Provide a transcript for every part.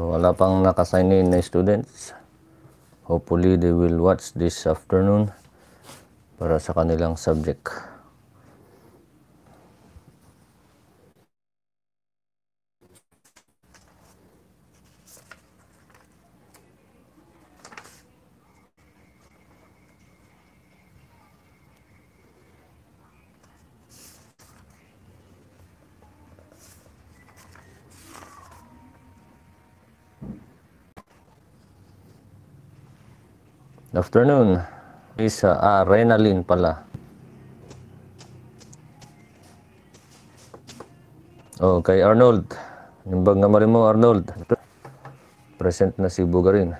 wala pang nakasign in na students. Hopefully, they will watch this afternoon para sa kanilang subject. afternoon. Isa, ah, Renalyn pala. Oh, kay Arnold. Nimbang nga mo, Arnold. Present na si Bugarin.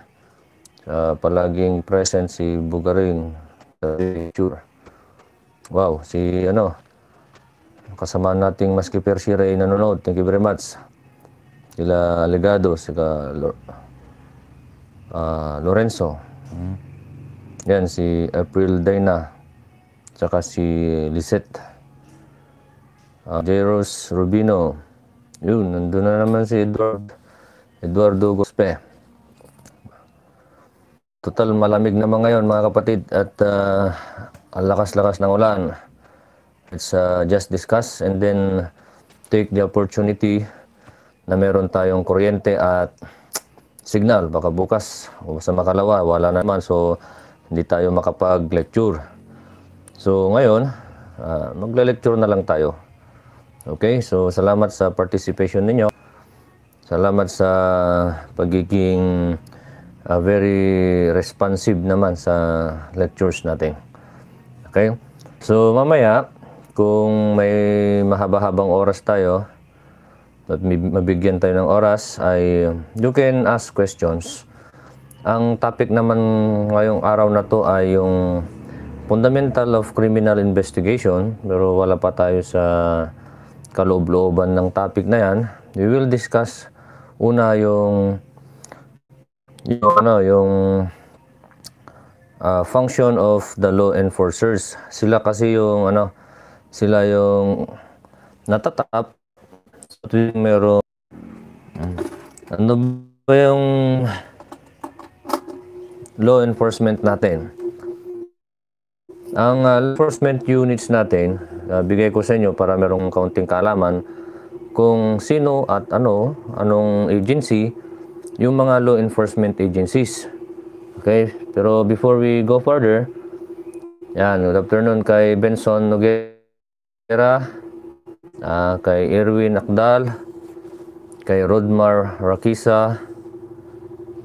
Uh, palaging present si Bugarin. Uh, sure. Wow, si ano, kasama nating maski si ay nanonood. Thank you very much. Sila Legado, sila uh, ah, Lorenzo. Mm-hmm. Yan, si April Dina. Tsaka si Lisette. Uh, Jeros Rubino. Yun, nandun na naman si Edward. Eduardo Gospe. Total malamig naman ngayon mga kapatid at uh, ang lakas-lakas ng ulan. It's uh, ah, just discuss and then take the opportunity na meron tayong kuryente at signal. Baka bukas o sa makalawa, wala naman. So, hindi tayo makapag-lecture. So ngayon, uh, ah, magle-lecture na lang tayo. Okay, so salamat sa participation ninyo. Salamat sa pagiging uh, very responsive naman sa lectures natin. Okay? So mamaya, kung may mahaba-habang oras tayo, at mabigyan tayo ng oras, ay you can ask questions ang topic naman ngayong araw na to ay yung fundamental of criminal investigation pero wala pa tayo sa kaloob-looban ng topic na yan. We will discuss una yung yung ano yung uh, function of the law enforcers. Sila kasi yung ano sila yung natatap sa tuwing meron ano ba yung law enforcement natin. Ang uh, law enforcement units natin, uh, bigay ko sa inyo para merong kaunting kaalaman kung sino at ano, anong agency, yung mga law enforcement agencies. Okay? Pero before we go further, yan, good afternoon kay Benson Noguera, uh, kay Irwin Akdal, kay Rodmar Rakisa,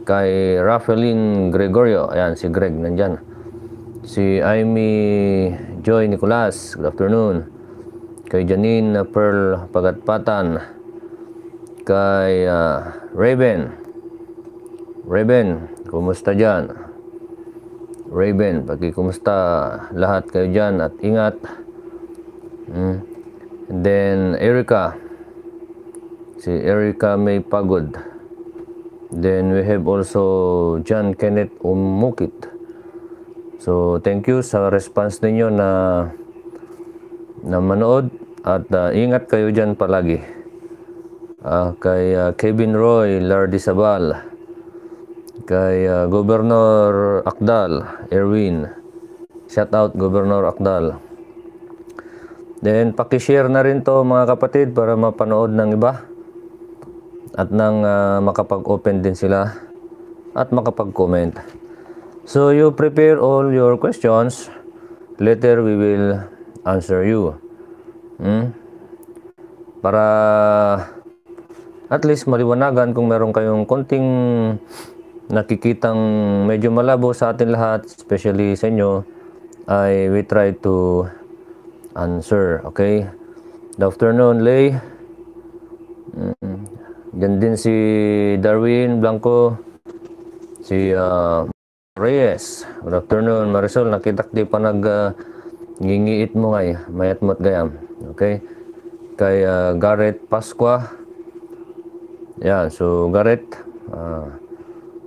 kay Rafaelin Gregorio. Ayan, si Greg nandyan. Si Amy Joy Nicolas, good afternoon. Kay Janine Pearl Pagatpatan. Kay uh, Raven. Raven, kumusta dyan? Raven, pagkikumusta lahat kayo dyan at ingat. Mm. And then Erica. Si Erica may pagod. Then we have also John Kenneth Umukit. So thank you sa response ninyo na na manood at uh, ingat kayo diyan palagi. Uh, kay uh, Kevin Roy Lardisabal, kay uh, Governor Akdal, Erwin. Shout out Governor Akdal. Then paki-share na rin to mga kapatid para mapanood ng iba at nang uh, makapag-open din sila at makapag-comment. So you prepare all your questions. Later we will answer you. Hmm? Para at least maliwanagan kung meron kayong konting nakikitang medyo malabo sa atin lahat, especially sa inyo, ay we try to answer. Okay? The afternoon lay. Mm -hmm. Diyan din si Darwin Blanco, si uh, Reyes. Good afternoon, Marisol. Nakitak di pa nag uh, mo ngay, eh. mayat mo't gayam. Okay? Kay uh, ah, Garrett Pasqua. Yan, so Garrett, uh,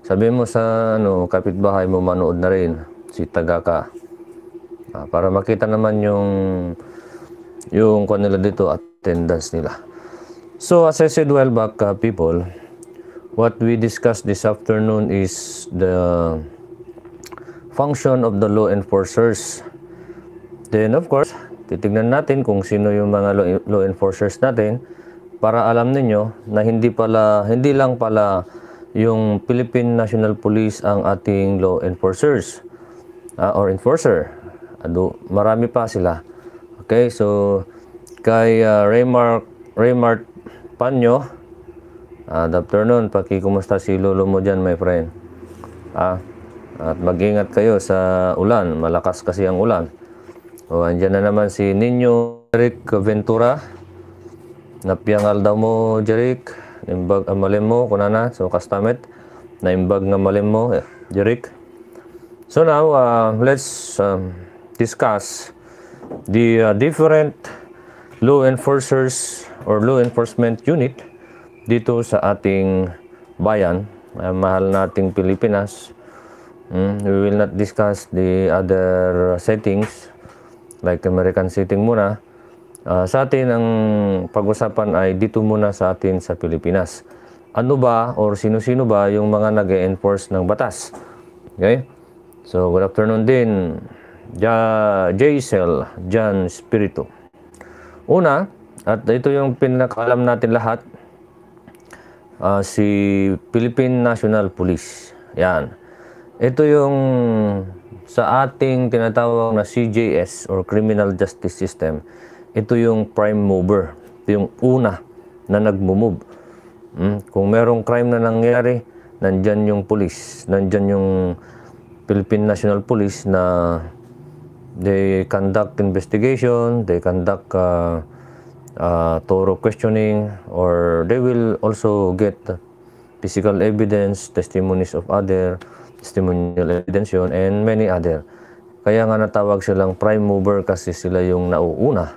sabi mo sa ano, kapitbahay mo manood na rin si Tagaka. Uh, para makita naman yung yung kanila dito attendance nila. So as I said well back uh, people, what we discussed this afternoon is the function of the law enforcers. Then of course, titignan natin kung sino yung mga law enforcers natin para alam niyo na hindi pala hindi lang pala yung Philippine National Police ang ating law enforcers uh, or enforcer. Ado, marami pa sila. Okay, so kay uh, Raymar Raymart panyo. Ah, good uh, afternoon, pakikumusta si lolo mo dyan, my friend. Ah, at mag-ingat kayo sa ulan. Malakas kasi ang ulan. O, andyan na naman si Ninyo Jeric Ventura. Napiangal daw mo, Jeric. Naimbag ang ah, malim mo, kunana. So, kastamit. Naimbag nga malim mo, eh, Jeric. So now, uh, let's um, discuss the uh, different law enforcers or law enforcement unit dito sa ating bayan, uh, mahal nating Pilipinas. Mm, we will not discuss the other settings like American setting muna. Uh, sa atin ang pag-usapan ay dito muna sa atin sa Pilipinas. Ano ba or sino-sino ba yung mga nag enforce ng batas? Okay? So, good afternoon din. Ja, Jaisel Jan Spirito. Una, at ito yung pinakaalam natin lahat, uh, si Philippine National Police. Yan. Ito yung sa ating tinatawag na CJS or Criminal Justice System. Ito yung prime mover. Ito yung una na nagmumove. Hmm? Kung merong crime na nangyari, nandyan yung police. Nandyan yung Philippine National Police na They conduct investigation, they conduct uh, uh, thorough questioning, or they will also get physical evidence, testimonies of other, testimonial evidence yun, and many other. Kaya nga natawag silang prime mover kasi sila yung nauuna.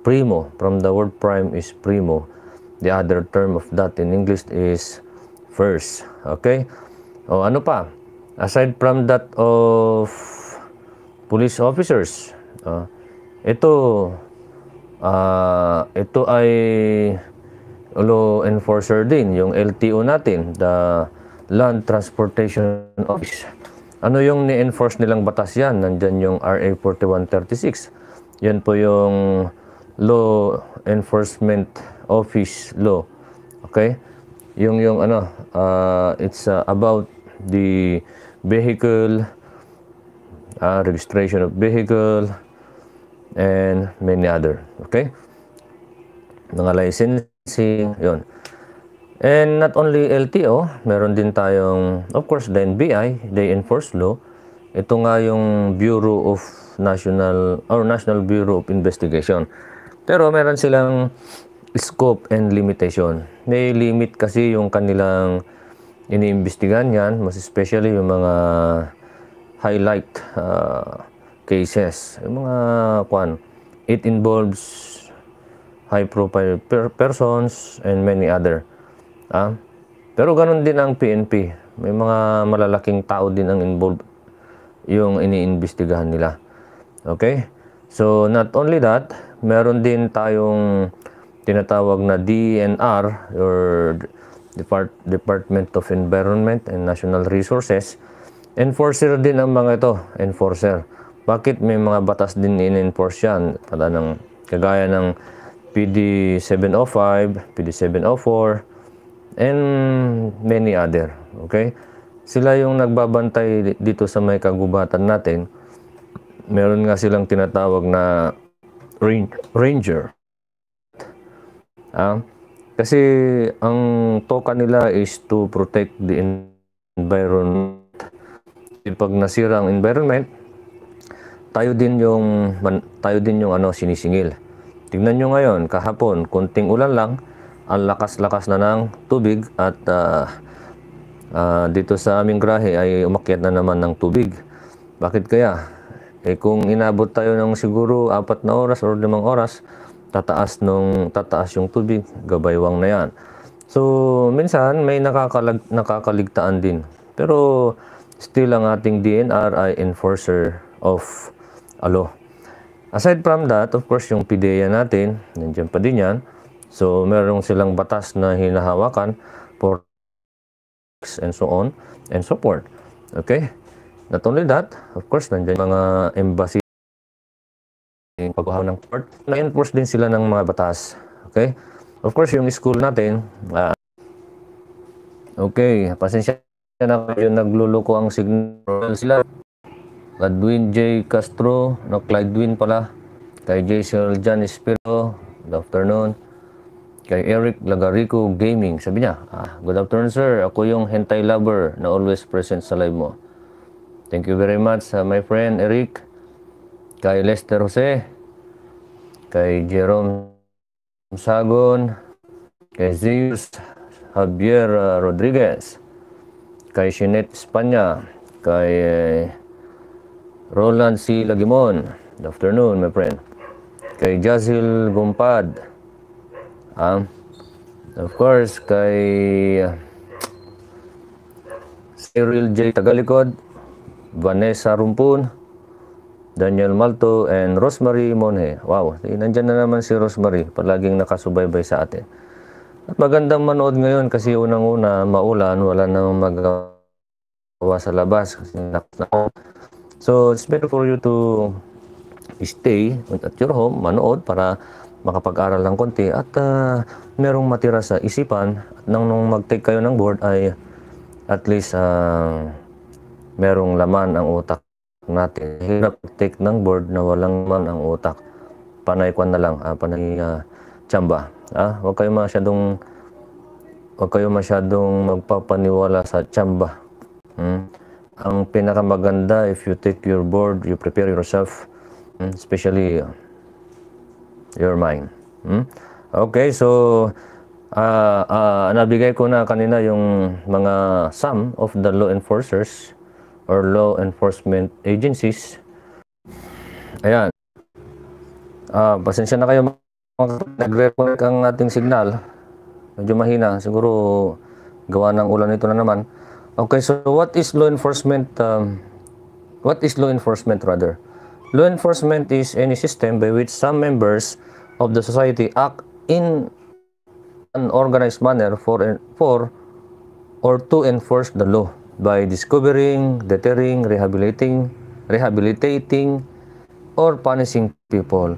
Primo, from the word prime is primo. The other term of that in English is first. Okay? O ano pa? Aside from that of police officers. Uh, ito, uh, ito ay law enforcer din, yung LTO natin, the Land Transportation Office. Ano yung ni-enforce nilang batas yan? Nandyan yung RA 4136. Yan po yung Law Enforcement Office Law. Okay? Yung yung ano, uh, it's uh, about the vehicle uh, registration of vehicle, and many other. Okay? Mga licensing, yon. And not only LTO, meron din tayong, of course, the NBI, they enforce law. Ito nga yung Bureau of National, or National Bureau of Investigation. Pero meron silang scope and limitation. May limit kasi yung kanilang iniimbestigahan yan, mas especially yung mga highlight uh, cases. Yung mga kwan, it involves high profile per persons and many other. Ah? Pero ganun din ang PNP. May mga malalaking tao din ang involved yung iniimbestigahan nila. Okay? So, not only that, meron din tayong tinatawag na DNR or Depart Department of Environment and National Resources Enforcer din ang mga ito, enforcer. Bakit may mga batas din in-enforce yan? Tala ng, kagaya ng PD 705, PD 704, and many other. Okay? Sila yung nagbabantay dito sa may kagubatan natin. Meron nga silang tinatawag na ranger. Ah, kasi ang toka nila is to protect the environment pag nasira ang environment, tayo din yung tayo din yung ano sinisingil. Tingnan niyo ngayon, kahapon, kunting ulan lang, ang lakas-lakas na ng tubig at uh, uh, dito sa aming grahe ay umakyat na naman ng tubig. Bakit kaya? Eh kung inabot tayo ng siguro apat na oras o limang oras, tataas nung tataas yung tubig, gabaywang na yan. So minsan may nakakalag, nakakaligtaan din. Pero Still, ang ating DNR ay enforcer of a law. Aside from that, of course, yung PDEA natin, nandiyan pa din yan. So, merong silang batas na hinahawakan for and so on and so forth. Okay? Not only that, of course, nandiyan mga embassy pagkuhaw ng court, na-enforce din sila ng mga batas. Okay? Of course, yung school natin, uh, okay, pasensya na medyo nagluluko ang signal sila. Gladwin J. Castro, no, Cladwin pala, kay J. Jan John Espiro, good afternoon. Kay Eric Lagarico Gaming, sabi niya, ah, good afternoon sir, ako yung hentai lover na always present sa live mo. Thank you very much uh, my friend Eric, kay Lester Jose, kay Jerome Sagon, kay Zeus Javier uh, Rodriguez, kay Sinet Espanya, kay eh, Roland C. Lagimon. Good afternoon, my friend. Kay Jazil Gumpad. Ah, of course, kay eh, Cyril J. Tagalikod, Vanessa Rumpun, Daniel Malto, and Rosemary Monhe. Wow, nandyan na naman si Rosemary. Palaging nakasubaybay sa atin. Magandang manood ngayon kasi unang-una maulan, wala nang magawa sa labas kasi nakasnako. So it's better for you to stay at your home, manood para makapag-aral ng konti at uh, merong matira sa isipan at nang nung mag-take kayo ng board ay at least uh, merong laman ang utak natin. Hirap take ng board na walang laman ang utak. Panay kwan na lang, uh, panay uh, tsamba. Ah, huwag kayo masyadong huwag kayo masyadong magpapaniwala sa tsamba. Hmm? Ang pinakamaganda if you take your board, you prepare yourself, hmm? especially uh, your mind. Hmm? Okay, so uh, uh, nabigay ko na kanina yung mga sum of the law enforcers or law enforcement agencies. Ayan. Uh, pasensya na kayo nagre-connect ang ating signal. Medyo mahina. Siguro gawa ng ulan ito na naman. Okay, so what is law enforcement? Um, what is law enforcement rather? Law enforcement is any system by which some members of the society act in an organized manner for, for or to enforce the law by discovering, deterring, rehabilitating, rehabilitating, or punishing people.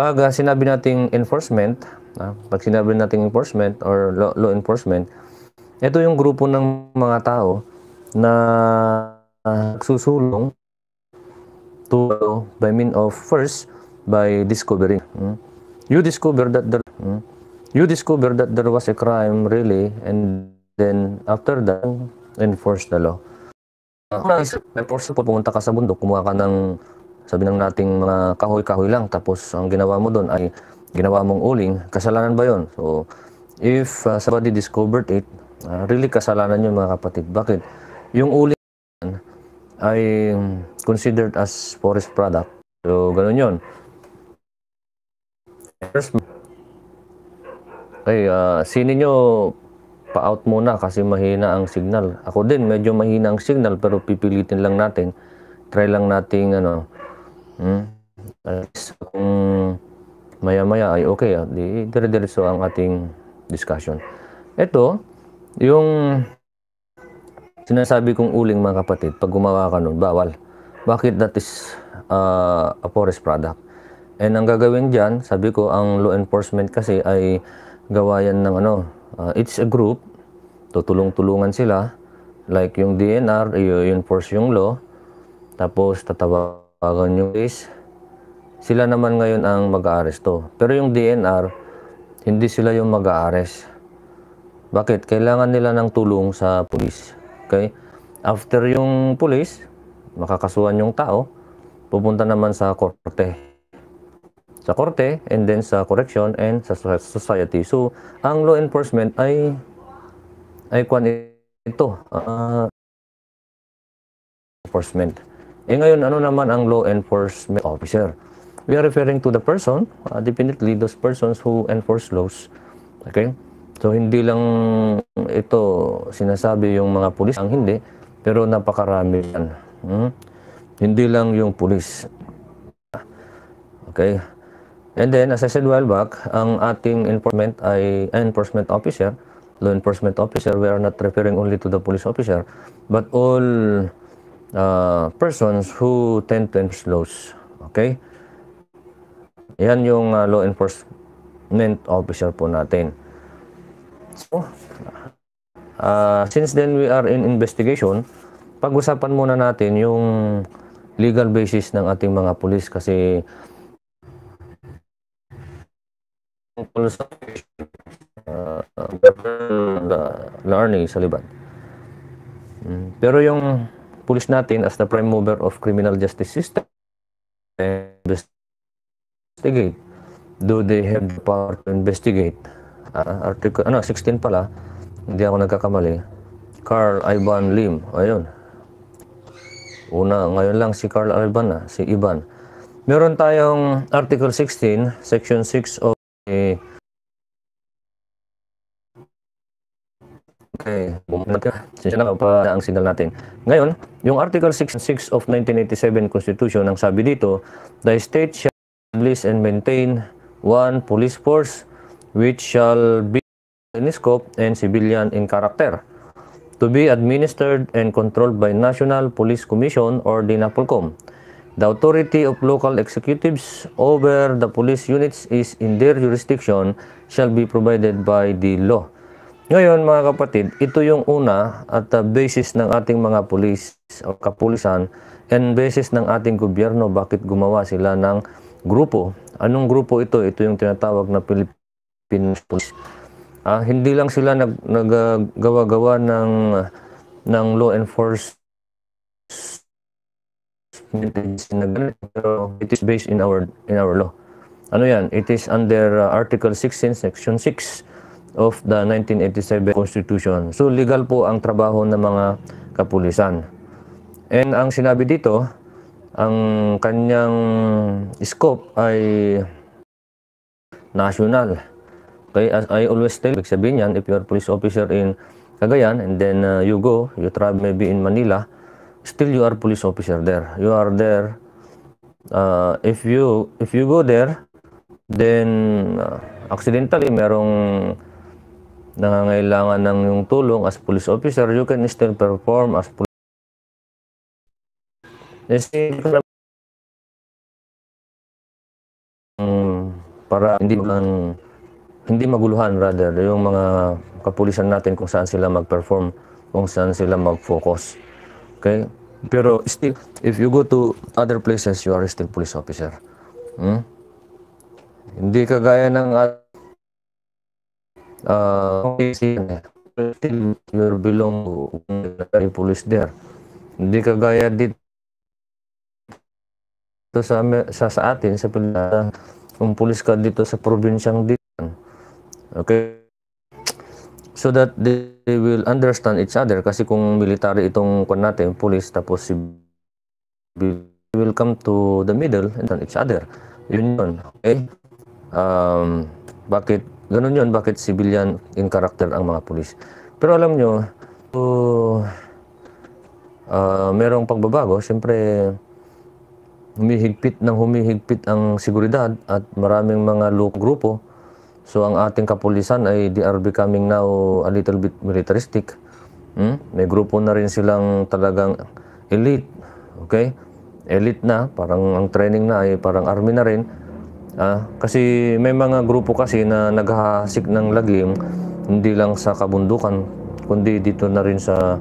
Pag uh, ah, sinabi nating enforcement, uh, pag sinabi nating enforcement or law, law enforcement, ito yung grupo ng mga tao na uh, ah, susulong to by mean of first by discovering. Hmm? You discover that there, hmm? you discover that there was a crime really and then after that enforce the law. Uh, okay. May force po pumunta ka sa bundok, kumuha ka ng sabi ng nating mga kahoy-kahoy lang tapos ang ginawa mo doon ay ginawa mong uling, kasalanan ba 'yon? So if uh, somebody discovered it, uh, really kasalanan 'yun mga kapatid. Bakit? Yung uling ay um, considered as forest product. So ganun 'yon. First, ay uh, sinin nyo pa-out muna kasi mahina ang signal. Ako din, medyo mahina ang signal pero pipilitin lang natin. Try lang nating ano, Hmm? At least kung maya-maya ay okay, ah, di dire direso ang ating discussion. Ito, yung sinasabi kong uling mga kapatid, pag gumawa ka nun, bawal. Bakit that is uh, a forest product? And ang gagawin dyan, sabi ko, ang law enforcement kasi ay gawayan ng ano, uh, it's a group, tutulong-tulungan sila, like yung DNR, i-enforce yung law, tapos tatawag tawagan nyo is sila naman ngayon ang mag-aaresto. Pero yung DNR, hindi sila yung mag-aarest. Bakit? Kailangan nila ng tulong sa pulis. Okay? After yung pulis, makakasuhan yung tao, pupunta naman sa korte. Sa korte, and then sa correction, and sa society. So, ang law enforcement ay ay kwan ito. Uh, enforcement. Eh ngayon, ano naman ang law enforcement officer? We are referring to the person, uh, definitely those persons who enforce laws. Okay? So hindi lang ito sinasabi yung mga pulis, ang hindi, pero napakarami yan. Hmm? Hindi lang yung pulis. Okay? And then, as I said while back, ang ating enforcement ay uh, enforcement officer, law enforcement officer, we are not referring only to the police officer, but all uh, persons who tend to enforce laws. Okay? Yan yung uh, law enforcement officer po natin. So, uh, since then we are in investigation, pag-usapan muna natin yung legal basis ng ating mga pulis kasi uh, learning uh, sa liban. Mm, pero yung pulis natin as the prime mover of criminal justice system investigate. Do they have the power to investigate? Uh, article, ano, 16 pala. Hindi ako nagkakamali. Carl Ivan Lim. Ayun. Una, ngayon lang si Carl Ivan, na ah, si Ivan. Meron tayong Article 16, Section 6 of the Okay, bumalik ka. Sinasya na pa ang signal natin. Ngayon, yung Article 66 of 1987 Constitution, ang sabi dito, the state shall establish and maintain one police force which shall be in scope and civilian in character to be administered and controlled by National Police Commission or the The authority of local executives over the police units is in their jurisdiction shall be provided by the law. Ngayon mga kapatid, ito yung una at uh, basis ng ating mga pulis o kapulisan and basis ng ating gobyerno bakit gumawa sila ng grupo. Anong grupo ito? Ito yung tinatawag na Philippine Police. Uh, ah, hindi lang sila nag, nagagawa-gawa ng, ng law enforcement na ganito, pero it is based in our, in our law. Ano yan? It is under uh, Article 16, Section 6 of the 1987 Constitution. So legal po ang trabaho ng mga kapulisan. And ang sinabi dito, ang kanyang scope ay national. Okay, as I always tell, ibig sabihin yan, if you're a police officer in Cagayan and then uh, you go, you travel maybe in Manila, still you are police officer there. You are there. Uh, if you if you go there, then uh, accidentally merong nangangailangan ng yung tulong as police officer, you can still perform as police um, para hindi lang hindi maguluhan rather yung mga kapulisan natin kung saan sila mag-perform, kung saan sila mag-focus. Okay? Pero still, if you go to other places, you are still police officer. Hmm? Hindi kagaya ng uh, still you belong to military police there. Hindi kagaya dito sa, sa, sa atin, sa Pilipinas, kung pulis ka dito sa probinsyang dito. Okay? So that they will understand each other kasi kung military itong kwan natin, police, tapos si will come to the middle and each other. Yun yun. Okay? Um, bakit Ganun yun, bakit civilian in character ang mga pulis. Pero alam nyo, uh, uh, merong pagbabago. Siyempre, humihigpit ng humihigpit ang seguridad at maraming mga local grupo. So ang ating kapulisan ay they are becoming now a little bit militaristic. Hmm? May grupo na rin silang talagang elite. Okay? Elite na, parang ang training na ay parang army na rin. Ah, kasi may mga grupo kasi na naghahasik ng lagim hindi lang sa kabundukan kundi dito na rin sa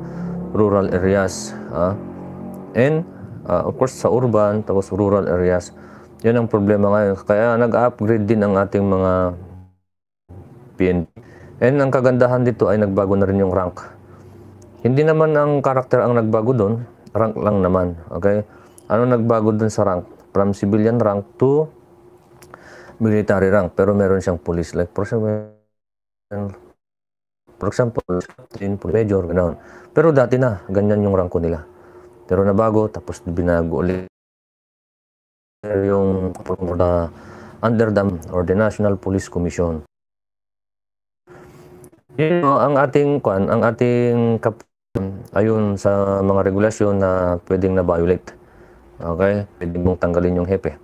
rural areas. Ah. And uh, of course sa urban tapos rural areas. Yan ang problema ngayon. Kaya nag-upgrade din ang ating mga PNP. And ang kagandahan dito ay nagbago na rin yung rank. Hindi naman ang karakter ang nagbago doon, rank lang naman. Okay? Ano nagbago doon sa rank? From civilian rank to military rank pero meron siyang police like for example for example captain police major ganoon pero dati na ganyan yung ranko nila pero nabago tapos binago ulit yung na under the or the National Police Commission yun know, ang ating kwan, ang ating kap ayun sa mga regulasyon na pwedeng na violate. Okay? Pwedeng mong tanggalin yung hepe.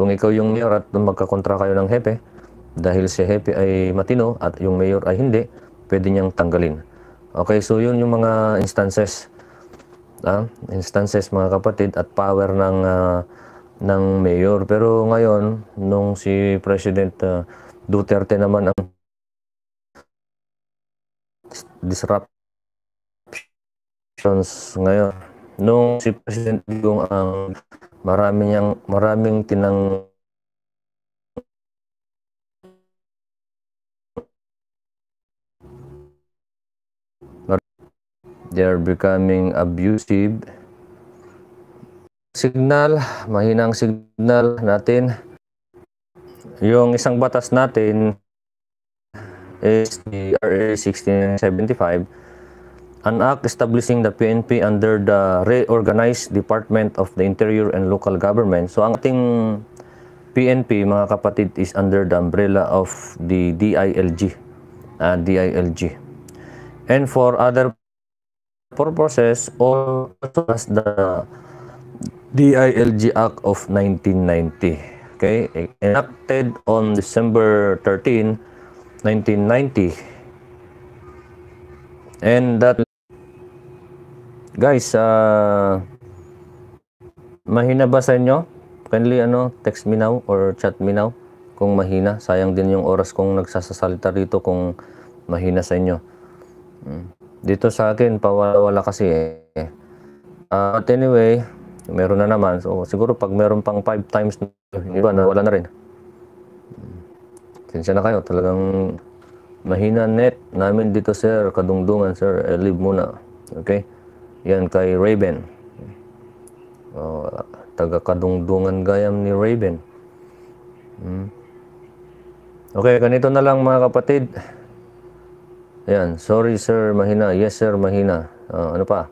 Kung ikaw yung mayor at magkakontra kayo ng hepe, dahil si hepe ay matino at yung mayor ay hindi, pwede niyang tanggalin. Okay, so yun yung mga instances. Ah, instances mga kapatid at power ng uh, ng mayor. Pero ngayon, nung si President uh, Duterte naman ang disruptions ngayon, nung si President Digong ang uh, marami niyang maraming tinang they are becoming abusive signal mahinang signal natin yung isang batas natin is the RA 1675 an act establishing the PNP under the reorganized Department of the Interior and Local Government. So ang ating PNP mga kapatid is under the umbrella of the DILG. Uh, ah, DILG. And for other purposes, all as the DILG Act of 1990. Okay, enacted on December 13, 1990 and that Guys, uh, mahina ba sa inyo? Kindly ano, text me now or chat me now kung mahina. Sayang din yung oras kong nagsasasalita rito kung mahina sa inyo. Hmm. Dito sa akin, pawala-wala kasi eh. Uh, but anyway, meron na naman. So, siguro pag meron pang 5 times, iba na wala na rin. Sinsya na kayo, talagang mahina net namin dito sir, kadungdungan sir, I eh, live muna. Okay? Yan kay Raven. Oh, taga kadungdungan gayam ni Raven. Hmm. Okay, ganito na lang mga kapatid. Ayan, sorry sir, mahina. Yes sir, mahina. Uh, ano pa?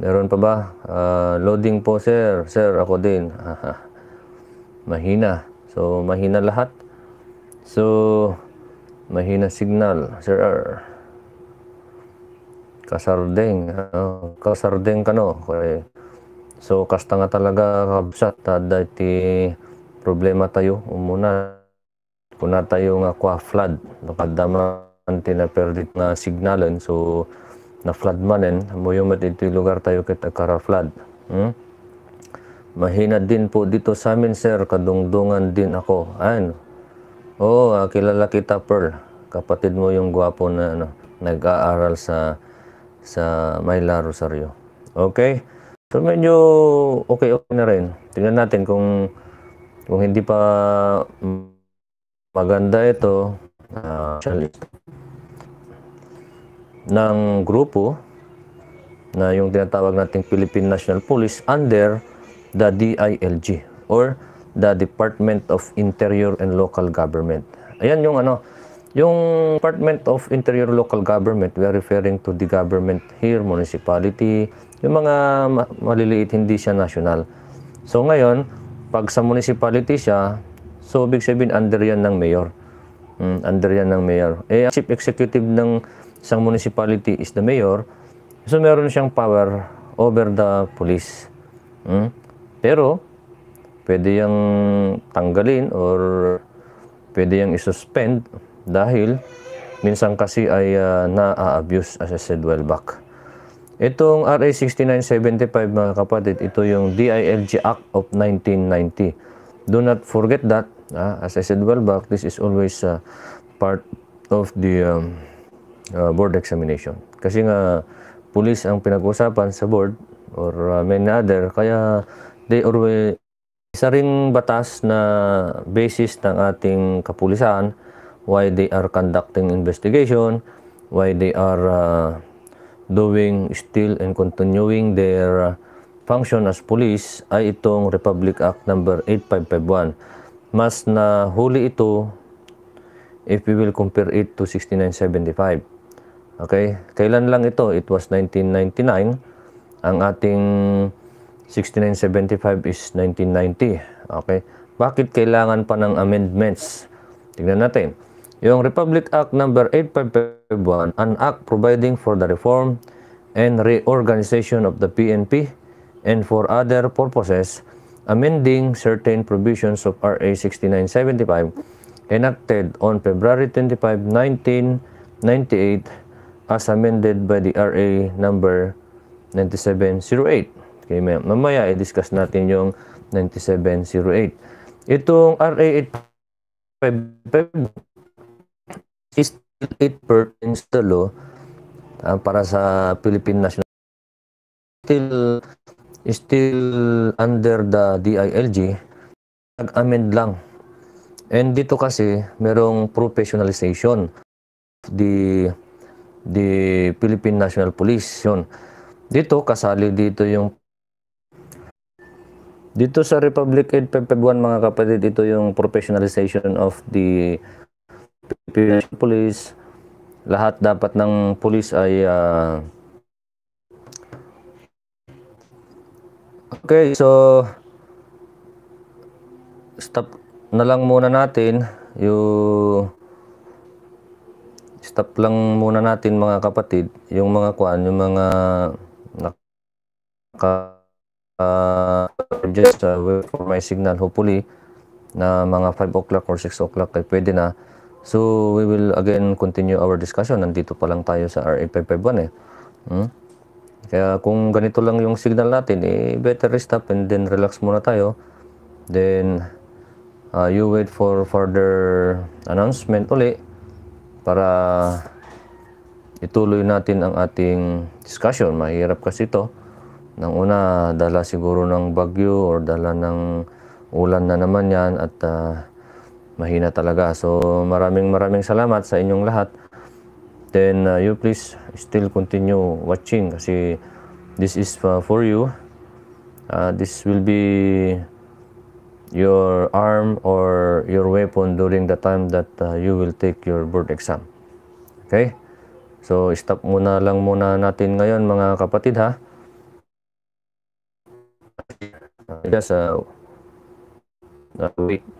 Meron pa ba? Uh, loading po sir. Sir, ako din. Aha. mahina. So, mahina lahat. So, Mahina signal, Sir R. Kasardeng. Uh, kasardeng ka no. Okay. So, kasta nga talaga kabsat. Tada ah, iti problema tayo. Umuna, kuna tayo nga kwa flood. Nakadaman perdit nga signalan. So, na-flood manen. Muyumat iti lugar tayo kita kara-flood. Hmm? Mahina din po dito sa amin, sir. Kadungdungan din ako. Ayun, Oo, oh, kilala kita Pearl. Kapatid mo yung gwapo na ano, nag-aaral sa sa Mayla Rosario. Okay? So medyo okay okay na rin. Tingnan natin kung kung hindi pa maganda ito uh, ng grupo na yung tinatawag nating Philippine National Police under the DILG or the Department of Interior and Local Government. Ayan yung ano, yung Department of Interior Local Government, we are referring to the government here, municipality, yung mga maliliit, hindi siya national. So ngayon, pag sa municipality siya, so big sabihin under yan ng mayor. Mm, under yan ng mayor. Eh, chief executive ng isang municipality is the mayor. So meron siyang power over the police. Mm? Pero pwede yang tanggalin or pwede yang isuspend dahil minsan kasi ay uh, ah, na-abuse as I said well back. Itong RA 6975 mga kapatid, ito yung DILG Act of 1990. Do not forget that. Uh, as I said well back, this is always uh, part of the um, uh, board examination. Kasi nga, pulis ang pinag-usapan sa board or uh, many other, kaya they always, isa ring batas na basis ng ating kapulisan why they are conducting investigation, why they are uh, doing still and continuing their uh, function as police ay itong Republic Act number 8551. Mas na huli ito if we will compare it to 6975. Okay? Kailan lang ito? It was 1999 ang ating 6975 is 1990. Okay. Bakit kailangan pa ng amendments? Tingnan natin. Yung Republic Act number 8551, an act providing for the reform and reorganization of the PNP and for other purposes, amending certain provisions of RA 6975 enacted on February 25, 1998 as amended by the RA number 9708. Amen. Mamaya, i-discuss natin yung 9708. Itong RA855 is 8 pertains to law uh, ah, para sa Philippine National still still under the DILG nag-amend lang and dito kasi merong professionalization the the Philippine National Police yun dito kasali dito yung dito sa Republic Aid Pepeb 1 mga kapatid, ito yung professionalization of the Philippine Police. Lahat dapat ng police ay uh... Okay, so stop na lang muna natin yung stop lang muna natin mga kapatid yung mga kwan, yung mga naka uh, just uh, wait for my signal hopefully na mga 5 o'clock or 6 o'clock ay pwede na. So we will again continue our discussion. Nandito pa lang tayo sa RA551 eh. Hmm? Kaya kung ganito lang yung signal natin, eh, better stop and then relax muna tayo. Then uh, you wait for further announcement uli para ituloy natin ang ating discussion. Mahirap kasi ito. Nang una, dala siguro ng bagyo or dala ng ulan na naman yan at uh, mahina talaga. So maraming maraming salamat sa inyong lahat. Then uh, you please still continue watching kasi this is uh, for you. Uh, this will be your arm or your weapon during the time that uh, you will take your board exam. Okay? So stop muna lang muna natin ngayon mga kapatid ha. just a, a